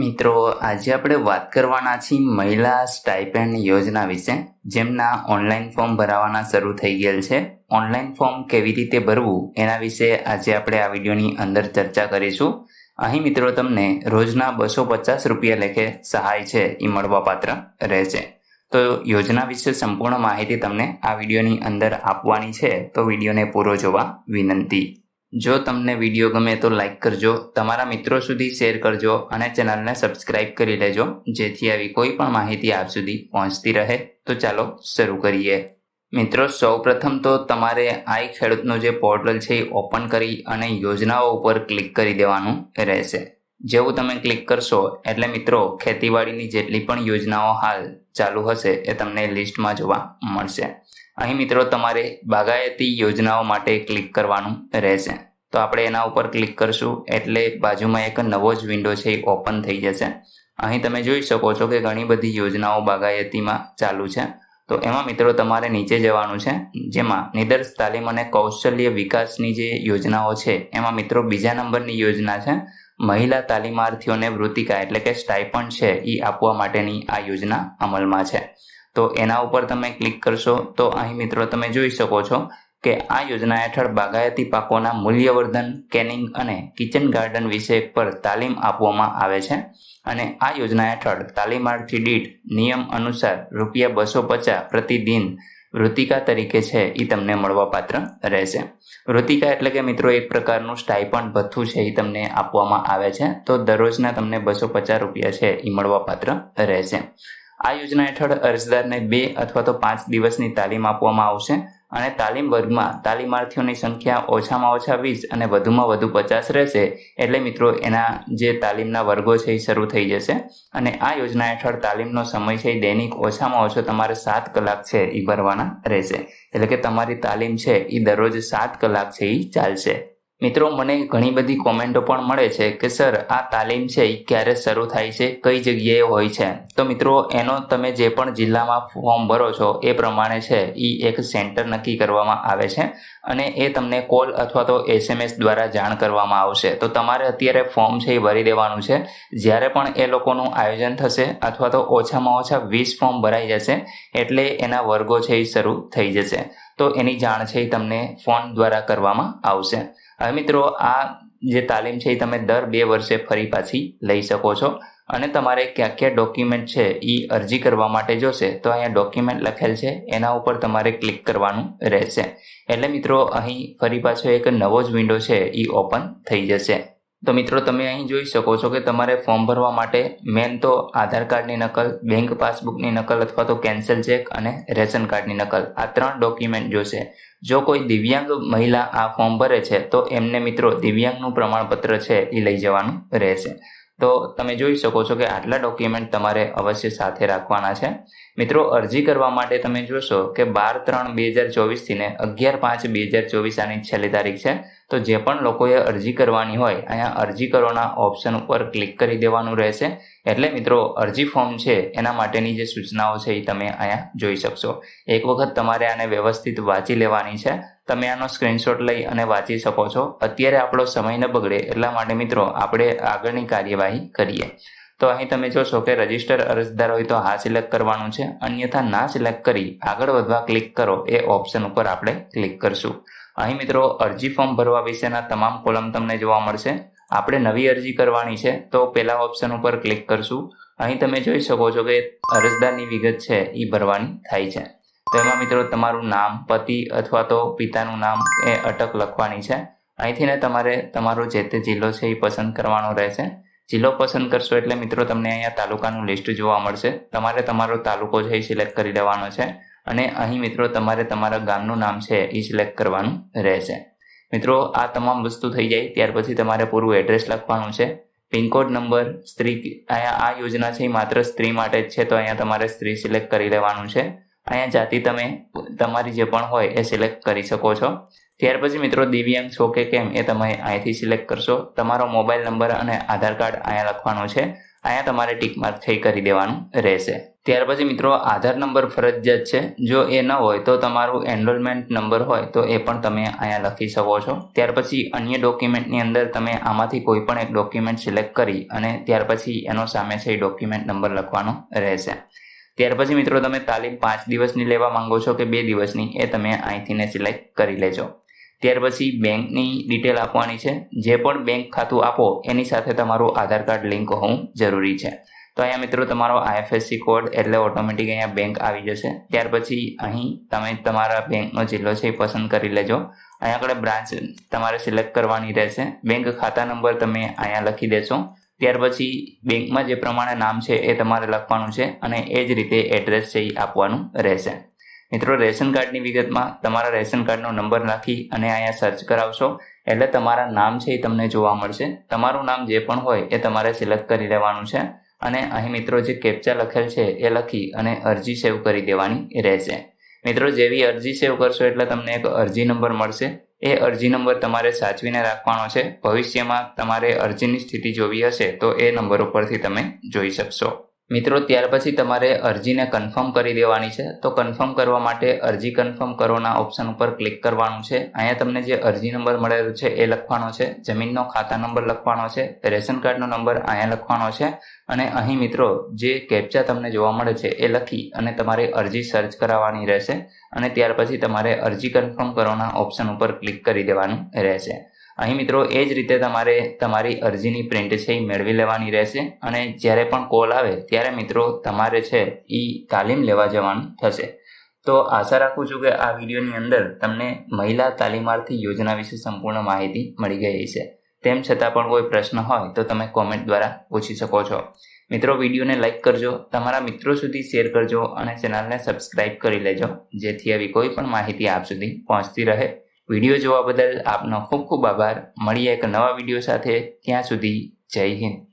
મિત્રો આજે આપણે વાત કરવાના છીએ મહિલા સ્ટાઇપેન્ડ યોજના વિશે જેમના ઓનલાઈન ફોર્મ ભરાવાના શરૂ થઈ ગયેલ છે ઓનલાઈન ફોર્મ કેવી રીતે ભરવું એના વિશે આજે આપણે આ વિડીયોની અંદર ચર્ચા કરીશું અહીં મિત્રો તમને રોજના બસો પચાસ રૂપિયા લેખે સહાય છે એ મળવાપાત્ર રહેશે તો યોજના વિશે સંપૂર્ણ માહિતી તમને આ વિડીયોની અંદર આપવાની છે તો વિડીયોને પૂરો જોવા વિનંતી જો તમને વિડીયો ગમે તો લાઇક કરજો તમારા મિત્રો સુધી શેર કરજો અને ચેનલને સબસ્ક્રાઇબ કરી લેજો જેથી આવી કોઈ પણ માહિતી આપ સુધી પહોંચતી રહે તો ચાલો શરૂ કરીએ મિત્રો સૌપ્રથમ તો તમારે આઈ ખેડૂતનું જે પોર્ટલ છે એ ઓપન કરી અને યોજનાઓ ઉપર ક્લિક કરી દેવાનું રહેશે જેવું તમે ક્લિક કરશો એટલે મિત્રો ખેતીવાડીની જેટલી પણ યોજનાઓ હાલ ચાલુ હશે એ તમને લિસ્ટમાં જોવા મળશે અહીં મિત્રો તમારે બાગાયતી યોજનાઓ માટે ક્લિક કરવાનું રહેશે તો આપણે એના ઉપર ક્લિક કરશું એટલે બાજુમાં એક નવો જ વિન્ડો છે એ ઓપન થઈ જશે અહીં તમે જોઈ શકો છો કે ઘણી બધી યોજનાઓ બાગાયતીમાં ચાલુ છે તો એમાં મિત્રો તમારે નીચે જવાનું છે જેમાં નિદર્શ તાલીમ અને કૌશલ્ય વિકાસની જે યોજનાઓ છે એમાં મિત્રો બીજા નંબરની યોજના છે મહિલા તાલીમાર્થીઓને વૃત્તિકા એટલે કે સ્ટાઇપન્ડ છે એ આપવા માટેની આ યોજના અમલમાં છે તો એના ઉપર તમે ક્લિક કરશો તો અહીં મિત્રો તમે જોઈ શકો છો કે આ યોજના હેઠળ બાગાયતી પાકોના મૂલ્યવર્ધન કેનિંગ અને કિચન ગાર્ડન વિષય પર તાલીમ આપવામાં આવે છે અને આ યોજના હેઠળ તાલીમાર્થી દીઠ નિયમ અનુસાર રૂપિયા બસો પચાસ પ્રતિદિન વૃતિકા તરીકે છે એ તમને મળવા પાત્ર રહેશે વૃતિકા એટલે કે મિત્રો એક પ્રકારનું સ્ટાઇપન ભથ્થું છે એ તમને આપવામાં આવે છે તો દરરોજના તમને બસો પચાસ રૂપિયા છે એ મળવા પાત્ર રહેશે આ યોજના હેઠળ અરજદારને બે અથવા તો પાંચ દિવસની તાલીમ આપવામાં આવશે અને તાલીમ વર્ગમાં તાલીમાર્થીઓની સંખ્યા ઓછામાં ઓછા વીસ અને વધુમાં વધુ પચાસ રહેશે એટલે મિત્રો એના જે તાલીમના વર્ગો છે એ શરૂ થઈ જશે અને આ યોજના હેઠળ તાલીમનો સમય છે એ દૈનિક ઓછામાં ઓછો તમારે સાત કલાક છે એ ભરવાના રહેશે એટલે કે તમારી તાલીમ છે એ દરરોજ સાત કલાક છે એ ચાલશે મિત્રો મને ઘણી બધી કોમેન્ટો પણ મળે છે કે સર આ તાલીમ છે એ ક્યારે શરૂ થાય છે કઈ જગ્યાએ હોય છે તો મિત્રો એનો તમે જે પણ જિલ્લામાં ફોર્મ ભરો છો એ પ્રમાણે છે એ એક સેન્ટર નક્કી કરવામાં આવે છે અને એ તમને કોલ અથવા તો એસએમએસ દ્વારા જાણ કરવામાં આવશે તો તમારે અત્યારે ફોર્મ છે એ ભરી દેવાનું છે જ્યારે પણ એ લોકોનું આયોજન થશે અથવા તો ઓછામાં ઓછા વીસ ફોર્મ ભરાઈ જશે એટલે એના વર્ગો છે એ શરૂ થઈ જશે તો એની જાણ છે એ તમને ફોન દ્વારા કરવામાં આવશે હવે મિત્રો આ જે તાલીમ છે એ તમે દર બે વર્ષે ફરી પાછી લઈ શકો છો અને તમારે કયા કયા ડોક્યુમેન્ટ છે એ અરજી કરવા માટે જોશે તો અહીંયા ડોક્યુમેન્ટ લખેલ છે એના ઉપર તમારે ક્લિક કરવાનું રહેશે એટલે મિત્રો અહીં ફરી પાછો એક નવો જ વિન્ડો છે એ ઓપન થઈ જશે તો મિત્રો તમે અહીં જોઈ શકો છો કે તમારે ફોર્મ ભરવા માટે મેન તો આધાર કાર્ડની નકલ બેંક પાસબુકની નકલ અથવા તો કેન્સલ ચેક અને રેશન કાર્ડની નકલ આ ત્રણ ડોક્યુમેન્ટ જોશે જો કોઈ દિવ્યાંગ મહિલા આ ફોર્મ ભરે છે તો એમને મિત્રો દિવ્યાંગનું પ્રમાણપત્ર છે એ લઈ જવાનું રહેશે તો તમે જોઈ શકો છો કે આટલા ડોક્યુમેન્ટ તમારે અવશ્ય સાથે રાખવાના છે મિત્રો અરજી કરવા માટે તમે જોશો કે બાર ત્રણ બે હજાર ચોવીસથી ને અગિયાર પાંચ બે હજાર ચોવીસ આની છેલ્લી તારીખ છે તો જે પણ લોકોએ અરજી કરવાની હોય અહીંયા અરજી કરવાના ઓપ્શન ઉપર ક્લિક કરી દેવાનું રહેશે એટલે મિત્રો અરજી ફોર્મ છે એના માટેની જે સૂચનાઓ છે એ તમે અહીંયા જોઈ શકશો એક વખત તમારે આને વ્યવસ્થિત વાંચી લેવાની છે તમે આનો સ્ક્રીનશોટ લઈ અને વાંચી શકો છો અત્યારે આપણો સમય ન બગડે એટલા માટે મિત્રો આપણે આગળની કાર્યવાહી કરીએ તો અહીં તમે જોશો કે રજિસ્ટર અરજદાર હોય તો હા સિલેક્ટ કરવાનું છે અન્યથા ના સિલેક્ટ કરી આગળ વધવા ક્લિક કરો એ ઓપ્શન ઉપર આપણે ક્લિક કરશું અહીં મિત્રો અરજી ફોર્મ ભરવા વિશેના તમામ કોલમ તમને જોવા મળશે આપણે નવી અરજી કરવાની છે તો પહેલા ઓપ્શન ઉપર ક્લિક કરશું અહીં તમે જોઈ શકો છો કે અરજદારની વિગત છે એ ભરવાની થાય છે તેમાં મિત્રો તમારું નામ પતિ અથવા તો પિતાનું નામ એ અટક લખવાની છે અહીંથી ને તમારે તમારો જે તે જિલ્લો છે એ પસંદ કરવાનો રહેશે જિલ્લો પસંદ કરશો એટલે મિત્રો તમને અહીંયા તાલુકાનું લિસ્ટ જોવા મળશે તમારે તમારો તાલુકો છે એ સિલેક્ટ કરી લેવાનો છે અને અહીં મિત્રો તમારે તમારા ગામનું નામ છે એ સિલેક્ટ કરવાનું રહેશે મિત્રો આ તમામ વસ્તુ થઈ જાય ત્યાર પછી તમારે પૂરું એડ્રેસ લખવાનું છે પિનકોડ નંબર સ્ત્રી અહીંયા આ યોજના છે એ માત્ર સ્ત્રી માટે જ છે તો અહીંયા તમારે સ્ત્રી સિલેક્ટ કરી લેવાનું છે અહીંયા જાતિ તમે તમારી જે પણ હોય એ સિલેક્ટ કરી શકો છો ત્યાર પછી મિત્રો દિવ્યાંગ છો કે કેમ એ તમે અહીંથી સિલેક્ટ કરશો તમારો મોબાઈલ નંબર અને આધાર કાર્ડ અહીંયા લખવાનો છે અહીંયા તમારે ટીક માર્ક થઈ કરી દેવાનું રહેશે ત્યાર પછી મિત્રો આધાર નંબર ફરજિયાત છે જો એ ન હોય તો તમારું એનરોલમેન્ટ નંબર હોય તો એ પણ તમે અહીંયા લખી શકો છો ત્યાર પછી અન્ય ડોક્યુમેન્ટની અંદર તમે આમાંથી કોઈ પણ એક ડોક્યુમેન્ટ સિલેક્ટ કરી અને ત્યાર પછી એનો સામે છે ડોક્યુમેન્ટ નંબર લખવાનો રહેશે ત્યાર પછી મિત્રો તમે તાલીમ પાંચ દિવસની લેવા માંગો છો કે બે દિવસની એ તમે અહીંથીને સિલેક્ટ કરી લેજો ત્યાર પછી બેંકની ડિટેલ આપવાની છે જે પણ બેંક ખાતું આપો એની સાથે તમારું આધાર કાર્ડ લિંક હોવું જરૂરી છે તો અહીંયા મિત્રો તમારો આઈએફએસસી કોડ એટલે ઓટોમેટિક અહીંયા બેંક આવી જશે ત્યાર પછી અહીં તમે તમારા બેંકનો જિલ્લો છે એ પસંદ કરી લેજો અહીંયા આગળ બ્રાન્ચ તમારે સિલેક્ટ કરવાની રહેશે બેંક ખાતા નંબર તમે અહીંયા લખી દેશો ત્યાર પછી બેંકમાં જે પ્રમાણે નામ છે એ તમારે લખવાનું છે અને એ જ રીતે એડ્રેસ છે એ આપવાનું રહેશે મિત્રો રેશન કાર્ડની વિગતમાં તમારા રેશન કાર્ડનો નંબર નાખી અને અહીંયા સર્ચ કરાવશો એટલે તમારા નામ છે એ તમને જોવા મળશે તમારું નામ જે પણ હોય એ તમારે સિલેક્ટ કરી લેવાનું છે અને અહીં મિત્રો જે કેપ્ચા લખેલ છે એ લખી અને અરજી સેવ કરી દેવાની રહેશે મિત્રો જેવી અરજી સેવ કરશો એટલે તમને એક અરજી નંબર મળશે એ અરજી નંબર તમારે સાચવીને રાખવાનો છે ભવિષ્યમાં તમારે અરજીની સ્થિતિ જોવી હશે તો એ નંબર ઉપરથી તમે જોઈ શકશો મિત્રો ત્યાર પછી તમારે અરજીને કન્ફર્મ કરી દેવાની છે તો કન્ફર્મ કરવા માટે અરજી કન્ફર્મ કરોના ઓપ્શન ઉપર ક્લિક કરવાનું છે અહીંયા તમને જે અરજી નંબર મળેલો છે એ લખવાનો છે જમીનનો ખાતા નંબર લખવાનો છે રેશન કાર્ડનો નંબર અહીંયા લખવાનો છે અને અહીં મિત્રો જે કેપ્ચા તમને જોવા મળે છે એ લખી અને તમારે અરજી સર્ચ કરાવવાની રહેશે અને ત્યાર પછી તમારે અરજી કન્ફર્મ કરોના ઓપ્શન ઉપર ક્લિક કરી દેવાનું રહેશે અહીં મિત્રો એ જ રીતે તમારે તમારી અરજીની પ્રિન્ટ છે એ મેળવી લેવાની રહેશે અને જ્યારે પણ કોલ આવે ત્યારે મિત્રો તમારે છે એ તાલીમ લેવા જવાનું થશે તો આશા રાખું છું કે આ વિડીયોની અંદર તમને મહિલા તાલીમાર્થી યોજના વિશે સંપૂર્ણ માહિતી મળી ગઈ છે તેમ છતાં પણ કોઈ પ્રશ્ન હોય તો તમે કોમેન્ટ દ્વારા પૂછી શકો છો મિત્રો વિડીયોને લાઇક કરજો તમારા મિત્રો સુધી શેર કરજો અને ચેનલને સબસ્ક્રાઇબ કરી લેજો જેથી આવી કોઈ પણ માહિતી આપ સુધી પહોંચતી રહે વિડીયો જોવા બદલ આપનો ખૂબ ખૂબ આભાર મળીએ એક નવા વિડીયો સાથે ત્યાં સુધી જય હિન્દ